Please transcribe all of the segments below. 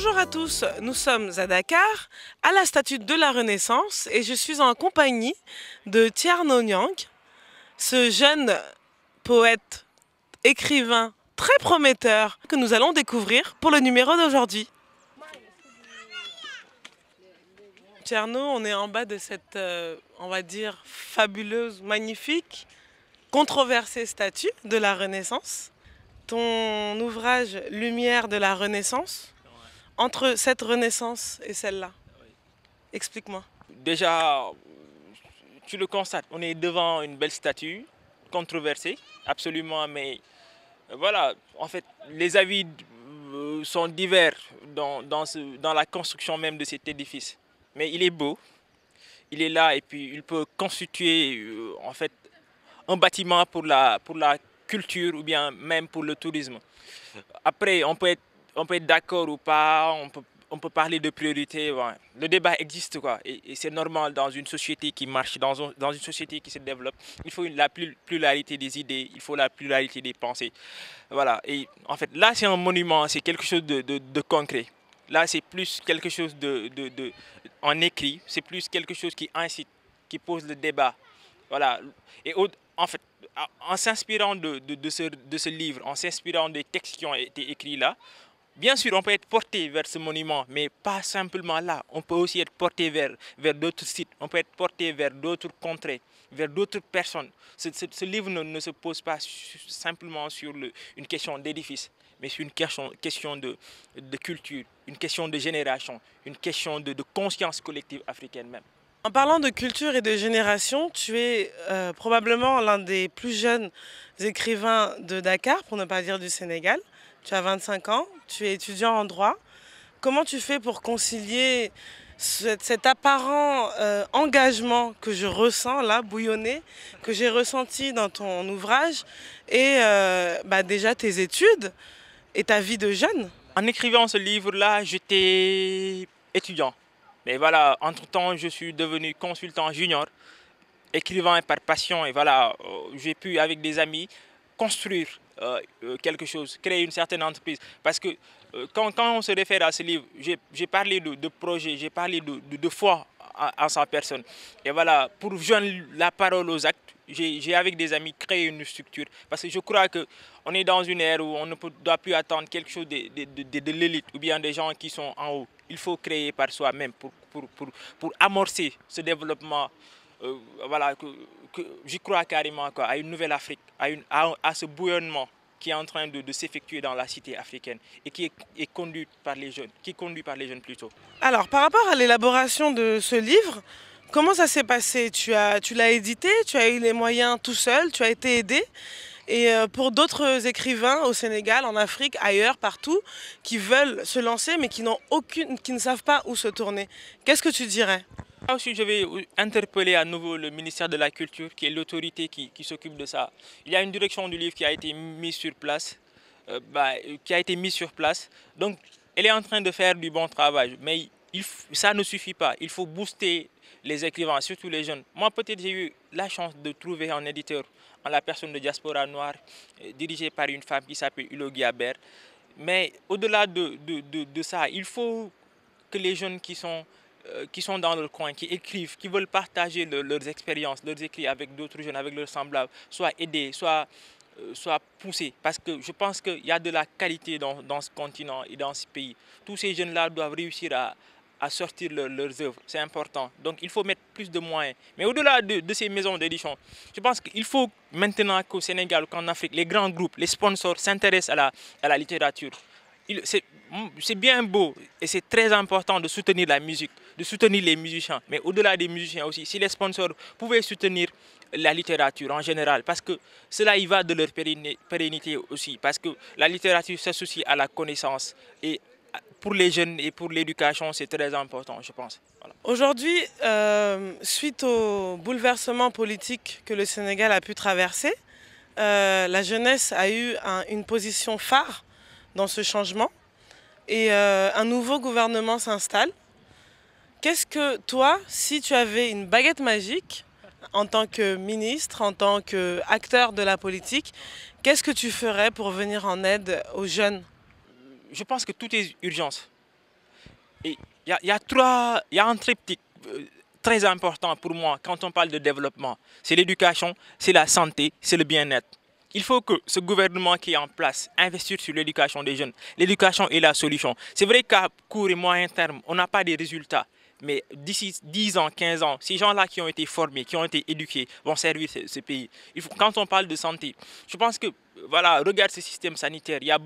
Bonjour à tous, nous sommes à Dakar, à la statue de la Renaissance, et je suis en compagnie de Tierno Nyang, ce jeune poète, écrivain très prometteur que nous allons découvrir pour le numéro d'aujourd'hui. Tierno, on est en bas de cette, euh, on va dire, fabuleuse, magnifique, controversée statue de la Renaissance. Ton ouvrage Lumière de la Renaissance entre cette renaissance et celle-là Explique-moi. Déjà, tu le constates, on est devant une belle statue, controversée, absolument, mais euh, voilà, en fait, les avis euh, sont divers dans, dans, la construction même de cet édifice. Mais il est beau, il est là et puis il peut constituer euh, en fait un bâtiment pour la, pour la culture ou bien même pour le tourisme. Après, on peut être on peut être d'accord ou pas, on peut, parler de priorité. Le débat existe, quoi. Et, c'est normal dans une société qui marche, dans, une société qui se développe. Il faut la pluralité des idées, il faut la pluralité des pensées. Voilà. Et en fait, là, c'est un monument, c'est quelque chose de, concret. Là, c'est plus quelque chose de, en écrit, c'est plus quelque chose qui incite, qui pose le débat. Voilà. Et en fait, en s'inspirant de ce livre, en s'inspirant des textes qui ont été écrits là, Bien sûr, on peut être porté vers ce monument, mais pas simplement là. On peut aussi être porté vers, vers d'autres sites, on peut être porté vers d'autres contrées, vers d'autres personnes. Ce, ce, livre ne, ne, se pose pas simplement sur le, une question d'édifice, mais sur une question, question de, de, culture, une question de génération, une question de, de conscience collective africaine même. En parlant de culture et de génération, tu es euh, probablement l'un des plus jeunes écrivains de Dakar, pour ne pas dire du Sénégal tu as 25 ans, tu es étudiant en droit. Comment tu fais pour concilier cet, apparent euh, engagement que je ressens là, bouillonné, que j'ai ressenti dans ton ouvrage, et euh, bah, déjà tes études et ta vie de jeune En écrivant ce livre-là, j'étais étudiant. Mais voilà, entre-temps, je suis devenu consultant junior, écrivain par passion, et voilà, euh, j'ai pu, avec des amis, construire euh, euh, quelque chose, créer une certaine entreprise. Parce que euh, quand, quand, on se réfère à ce livre, j'ai parlé de, de projet, j'ai parlé de, de, de foi en, sa personne. Et voilà, pour joindre la parole aux actes, j'ai avec des amis créé une structure. Parce que je crois qu'on est dans une ère où on ne doit plus attendre quelque chose de, de l'élite ou bien des gens qui sont en haut. Il faut créer par soi-même pour, pour, pour, pour amorcer ce développement euh, voilà, que, j'y crois carrément quoi, à une nouvelle Afrique, à, une, à, ce bouillonnement qui est en train de, s'effectuer dans la cité africaine et qui est, conduit par les jeunes, qui conduit par les jeunes plutôt. Alors, par rapport à l'élaboration de ce livre, comment ça s'est passé Tu as, tu l'as édité, tu as eu les moyens tout seul, tu as été aidé. Et euh, pour d'autres écrivains au Sénégal, en Afrique, ailleurs, partout, qui veulent se lancer mais qui n'ont aucune, qui ne savent pas où se tourner, qu'est-ce que tu dirais ah, aussi, je vais euh, interpeller à nouveau le ministère de la Culture, qui est l'autorité qui, qui s'occupe de ça. Il y a une direction du livre qui a été mise sur place, euh, bah, euh, qui a été mise sur place. Donc, elle est en train de faire du bon travail, mais il, ça ne suffit pas. Il faut booster les écrivains, surtout les jeunes. Moi, peut-être, j'ai eu la chance de trouver un éditeur en la personne de Diaspora Noire, dirigé par une femme qui s'appelle Ulogi Aber. Mais au-delà de, de, de ça, il faut que les jeunes qui sont euh, qui sont dans leur coin, qui écrivent, qui veulent partager leurs expériences, leurs écrits avec d'autres jeunes, avec leurs semblables, soit aidés, soit, euh, soit poussés. Parce que je pense qu'il y a de la qualité dans, dans, ce continent et dans ce pays. Tous ces jeunes-là doivent réussir à, à sortir leurs œuvres. C'est important. Donc il faut mettre plus de moyens. Mais au-delà de, ces maisons d'édition, je pense qu'il faut maintenant qu'au Sénégal, qu'en Afrique, les grands groupes, les sponsors s'intéressent à la, à la littérature. C'est bien beau et c'est très important de soutenir la musique, de soutenir les musiciens. Mais au-delà des musiciens aussi, si les sponsors pouvaient soutenir la littérature en général, parce que cela y va de leur pérennité aussi, parce que la littérature s'associe à la connaissance et pour les jeunes et pour l'éducation, c'est très important, je pense. Aujourd'hui, euh, suite au bouleversement politique que le Sénégal a pu traverser, euh, la jeunesse a eu une position phare dans ce changement et euh, un nouveau gouvernement s'installe. Qu'est-ce que toi, si tu avais une baguette magique en tant que ministre, en tant qu'acteur de la politique, qu'est-ce que tu ferais pour venir en aide aux jeunes Je pense que tout est urgence. Il y, a trois, il y a un triptyque euh, très important pour moi quand on parle de développement. C'est l'éducation, c'est la santé, c'est le bien-être. Il faut que ce gouvernement qui est en place investisse sur l'éducation des jeunes. L'éducation est la solution. C'est vrai qu'à court et moyen terme, on n'a pas des résultats. Mais d'ici 10 ans, 15 ans, ces gens-là qui ont été formés, qui ont été éduqués, vont servir ce, pays. quand on parle de santé, je pense que, voilà, regarde ce système sanitaire. Il y, a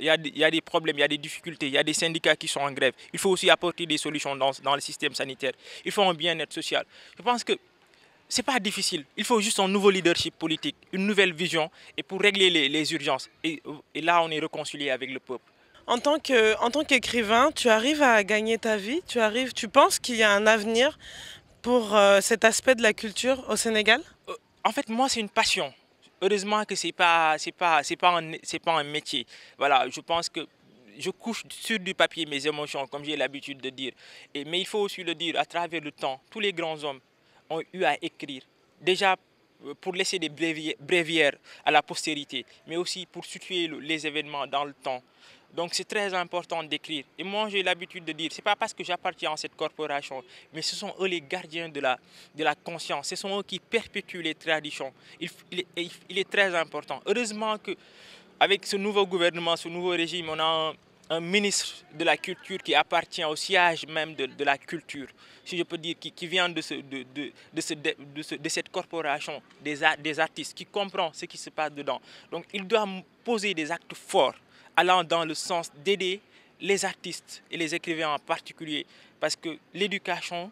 il, y des problèmes, il y a des difficultés, il y a des syndicats qui sont en grève. Il faut aussi apporter des solutions dans, le système sanitaire. Il faut un bien-être social. Je pense que ce n'est pas difficile. Il faut juste un nouveau leadership politique, une nouvelle vision, et pour régler les, urgences. et là, on est réconcilié avec le peuple en tant que, en tant qu'écrivain, tu arrives à gagner ta vie, tu arrives, tu penses qu'il y a un avenir pour euh, cet aspect de la culture au Sénégal euh, En fait, moi, c'est une passion. Heureusement que c'est pas, c'est pas, c'est pas, c'est pas un métier. Voilà, je pense que je couche sur du papier mes émotions, comme j'ai l'habitude de dire. Et, mais il faut aussi le dire, à travers le temps, tous les grands hommes ont eu à écrire. Déjà euh, pour laisser des brévières à la postérité, mais aussi pour situer les événements dans le temps. Donc c'est très important d'écrire. Et moi j'ai l'habitude de dire, c'est pas parce que j'appartiens à cette corporation, mais ce sont eux les gardiens de la, de la conscience, ce sont eux qui perpétuent les traditions. Il, il, est très important. Heureusement que avec ce nouveau gouvernement, ce nouveau régime, on a un, ministre de la culture qui appartient au siège même de, la culture, si je peux dire, qui, vient de, ce, de, de, cette corporation des, des artistes, qui comprend ce qui se passe dedans. Donc il doit poser des actes forts allant dans le sens d'aider les artistes et les écrivains en particulier, parce que l'éducation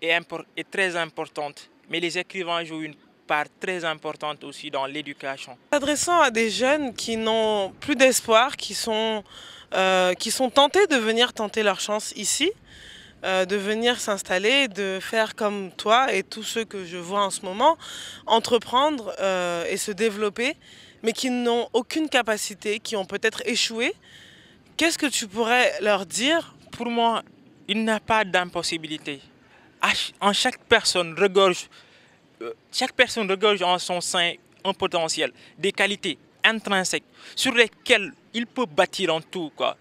est, est, très importante, mais les écrivains jouent une part très importante aussi dans l'éducation. S'adressant à des jeunes qui n'ont plus d'espoir, qui, sont, euh, qui sont tentés de venir tenter leur chance ici, euh, de venir s'installer, de faire comme toi et tous ceux que je vois en ce moment, entreprendre euh, et se développer mais qui n'ont aucune capacité, qui ont peut-être échoué, qu'est-ce que tu pourrais leur dire Pour moi, il n'y a pas d'impossibilité. En chaque personne regorge, euh, chaque personne regorge en son sein un potentiel, des qualités intrinsèques sur lesquelles il peut bâtir en tout quoi.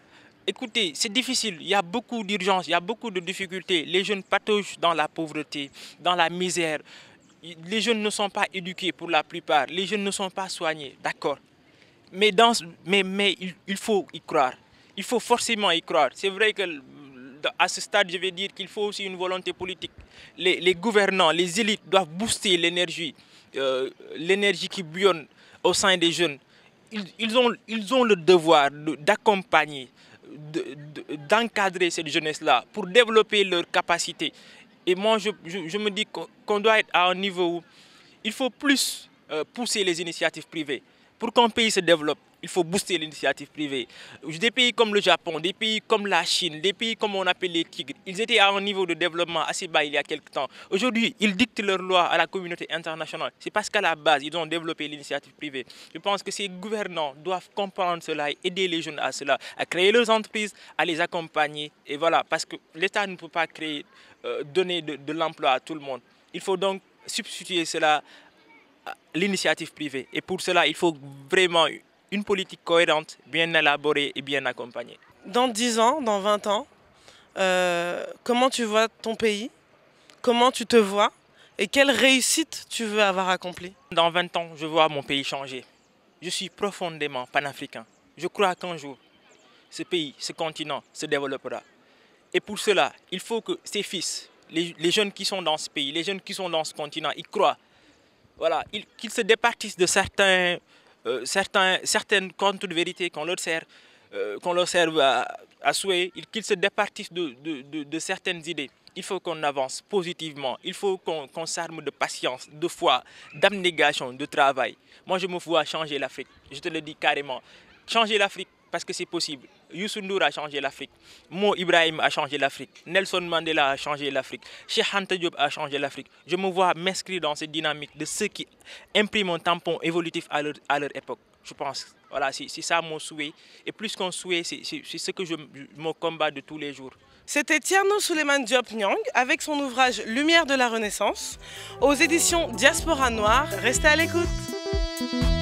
Écoutez, c'est difficile, il y a beaucoup d'urgence, il y a beaucoup de difficultés. Les jeunes patouchent dans la pauvreté, dans la misère les jeunes ne sont pas éduqués pour la plupart, les jeunes ne sont pas soignés, d'accord. Mais, dans, mais, mais il, faut y croire, il faut forcément y croire. C'est vrai que à ce stade, je vais dire qu'il faut aussi une volonté politique. Les, gouvernants, les élites doivent booster l'énergie, euh, l'énergie qui bouillonne au sein des jeunes. Ils, ont, ils ont le devoir d'accompagner, d'encadrer cette jeunesse-là pour développer leurs capacités et moi, je, me dis qu'on doit être à un niveau où il faut plus euh, pousser les initiatives privées pour qu'un pays se développe il faut booster l'initiative privée. Des pays comme le Japon, des pays comme la Chine, des pays comme on appelle les tigres, ils étaient à un niveau de développement assez bas il y a quelques temps. Aujourd'hui, ils dictent leurs lois à la communauté internationale. C'est parce qu'à la base, ils ont développé l'initiative privée. Je pense que ces gouvernants doivent comprendre cela et aider les jeunes à cela, à créer leurs entreprises, à les accompagner. Et voilà, parce que l'État ne peut pas créer, euh, donner de l'emploi à tout le monde. Il faut donc substituer cela à l'initiative privée. Et pour cela, il faut vraiment une politique cohérente, bien élaborée et bien accompagnée. Dans 10 ans, dans 20 ans, euh, comment tu vois ton pays Comment tu te vois Et quelle réussite tu veux avoir accomplie Dans 20 ans, je vois mon pays changer. Je suis profondément panafricain. Je crois qu'un jour, ce pays, ce continent se développera. Et pour cela, il faut que ses fils, les, jeunes qui sont dans ce pays, les jeunes qui sont dans ce continent, ils croient. Voilà, qu'ils se départissent de certains euh, certains, certaines de vérité qu'on leur sert, euh, qu'on leur serve à, souhait, qu'ils se départissent de, certaines idées. Il faut qu'on avance positivement, il faut qu'on s'arme de patience, de foi, d'abnégation, de travail. Moi, je me vois changer l'Afrique, je te le dis carrément. Changer l'Afrique, parce que c'est possible. Youssou Ndour a changé l'Afrique, Mo Ibrahim a changé l'Afrique, Nelson Mandela a changé l'Afrique, Cheikh Anta Diop a changé l'Afrique. Je me vois m'inscrire dans cette dynamique de ceux qui impriment un tampon évolutif à leur, à époque. Je pense, voilà, c'est ça mon souhait. Et plus qu'un souhait, c'est ce que je, me combat de tous les jours. C'était Tierno Suleiman Diop Nyang avec son ouvrage Lumière de la Renaissance aux éditions Diaspora Noire. Restez à l'écoute.